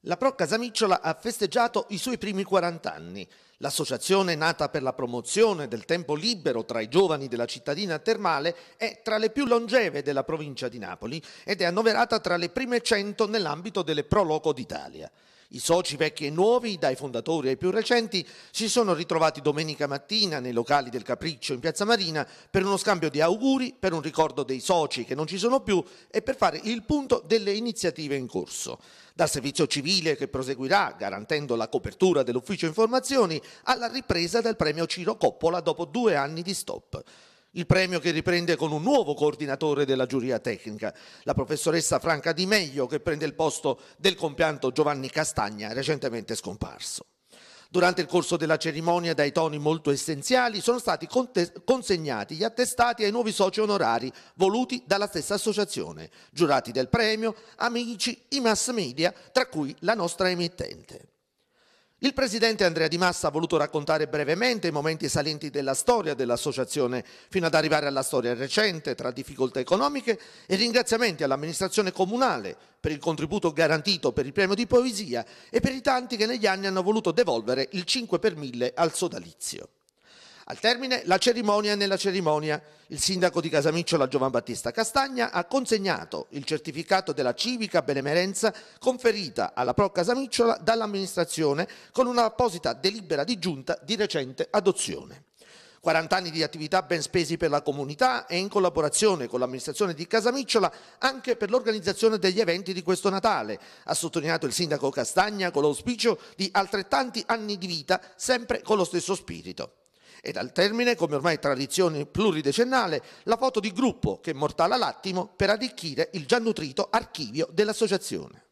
La Pro Casamicciola ha festeggiato i suoi primi 40 anni. L'associazione nata per la promozione del tempo libero tra i giovani della cittadina termale è tra le più longeve della provincia di Napoli ed è annoverata tra le prime 100 nell'ambito delle Pro Loco d'Italia. I soci vecchi e nuovi, dai fondatori ai più recenti, si sono ritrovati domenica mattina nei locali del Capriccio in Piazza Marina per uno scambio di auguri, per un ricordo dei soci che non ci sono più e per fare il punto delle iniziative in corso. Dal servizio civile che proseguirà garantendo la copertura dell'ufficio informazioni alla ripresa del premio Ciro Coppola dopo due anni di stop il premio che riprende con un nuovo coordinatore della giuria tecnica, la professoressa Franca Di Meglio che prende il posto del compianto Giovanni Castagna, recentemente scomparso. Durante il corso della cerimonia, dai toni molto essenziali, sono stati consegnati gli attestati ai nuovi soci onorari voluti dalla stessa associazione, giurati del premio, amici, i mass media, tra cui la nostra emittente. Il presidente Andrea Di Massa ha voluto raccontare brevemente i momenti salienti della storia dell'associazione fino ad arrivare alla storia recente tra difficoltà economiche e ringraziamenti all'amministrazione comunale per il contributo garantito per il premio di poesia e per i tanti che negli anni hanno voluto devolvere il 5 per 1000 al sodalizio. Al termine la cerimonia nella cerimonia il sindaco di Casamicciola Giovan Battista Castagna ha consegnato il certificato della civica benemerenza conferita alla Pro Casamicciola dall'amministrazione con un'apposita delibera di giunta di recente adozione. 40 anni di attività ben spesi per la comunità e in collaborazione con l'amministrazione di Casamicciola anche per l'organizzazione degli eventi di questo Natale, ha sottolineato il sindaco Castagna con l'auspicio di altrettanti anni di vita sempre con lo stesso spirito. Ed al termine, come ormai tradizione pluridecennale, la foto di gruppo che mortala l'attimo per arricchire il già nutrito archivio dell'associazione.